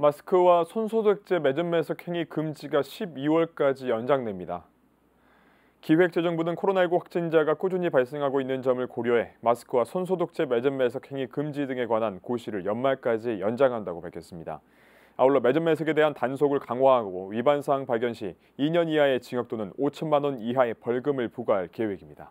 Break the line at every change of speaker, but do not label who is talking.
마스크와 손소독제 매점매석 행위 금지가 12월까지 연장됩니다. 기획재정부는 코로나19 확진자가 꾸준히 발생하고 있는 점을 고려해 마스크와 손소독제 매점매석 행위 금지 등에 관한 고시를 연말까지 연장한다고 밝혔습니다. 아울러 매점매석에 대한 단속을 강화하고 위반 사항 발견 시 2년 이하의 징역 또는 5천만 원 이하의 벌금을 부과할 계획입니다.